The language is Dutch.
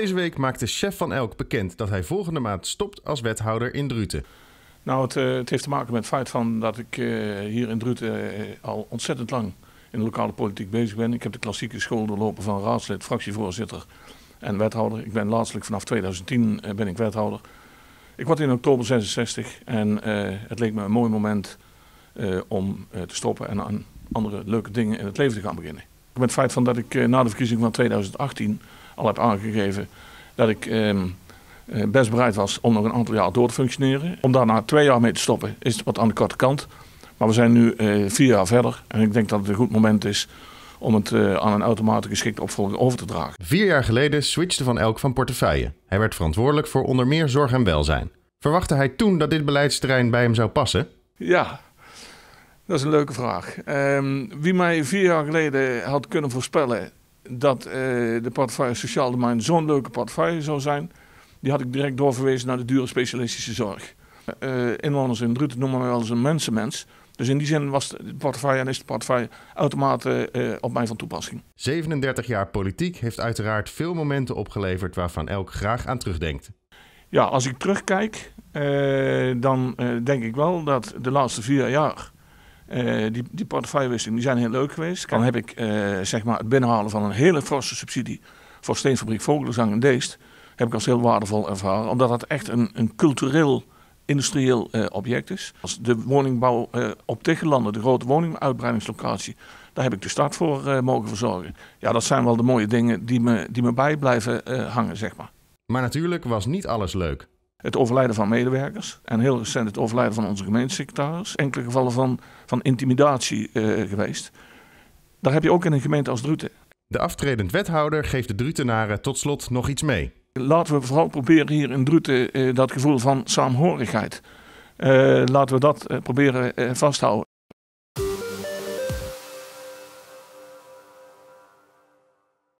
Deze week maakte chef van Elk bekend dat hij volgende maand stopt als wethouder in Druten. Nou, het, eh, het heeft te maken met het feit van dat ik eh, hier in Druten eh, al ontzettend lang in de lokale politiek bezig ben. Ik heb de klassieke school doorlopen van raadslid, fractievoorzitter en wethouder. Ik ben laatstelijk vanaf 2010 ben ik wethouder. Ik word in oktober 66 en het leek me een mooi moment om te stoppen en aan andere leuke dingen in het leven te gaan beginnen. Met het feit van dat ik na de verkiezing van 2018 al heb aangegeven dat ik ehm, eh, best bereid was om nog een aantal jaar door te functioneren. Om daarna twee jaar mee te stoppen is wat aan de korte kant. Maar we zijn nu eh, vier jaar verder en ik denk dat het een goed moment is om het eh, aan een automatisch geschikte opvolger over te dragen. Vier jaar geleden switchte Van Elk van portefeuille. Hij werd verantwoordelijk voor onder meer zorg en welzijn. Verwachtte hij toen dat dit beleidsterrein bij hem zou passen? Ja, dat is een leuke vraag. Ehm, wie mij vier jaar geleden had kunnen voorspellen dat eh, de portefeuille Sociaal Domein zo'n leuke portefeuille zou zijn. Die had ik direct doorverwezen naar de dure specialistische zorg. Eh, eh, inwoners in Druten noemen mij wel eens een mensenmens. Dus in die zin was de portefeuille en is de portefeuille automatisch op mij van toepassing. 37 jaar politiek heeft uiteraard veel momenten opgeleverd waarvan elk graag aan terugdenkt. Ja, als ik terugkijk, dan denk ik wel dat de laatste vier jaar uh, die, die zijn heel leuk geweest. Dan heb ik eh, zeg maar het binnenhalen van een hele forse subsidie voor steenfabriek Vogelzang in Deest. Heb ik als heel waardevol ervaren, omdat dat echt een, een cultureel industrieel eh, object is. Als de woningbouw eh, op Tegelanden, de grote woninguitbreidingslocatie, daar heb ik de start voor mogen verzorgen. Ja, dat zijn wel de mooie dingen die me, die me bij blijven hangen, zeg maar. Maar natuurlijk was niet alles leuk het overlijden van medewerkers en heel recent het overlijden van onze gemeentesecretaris. Enkele gevallen van, van intimidatie eh, geweest. Daar heb je ook in een gemeente als Druten. De aftredend wethouder geeft de Drutenaren tot slot nog iets mee. Laten we vooral proberen hier in Druten eh, dat gevoel van saamhorigheid. Uh, laten we dat proberen vasthouden.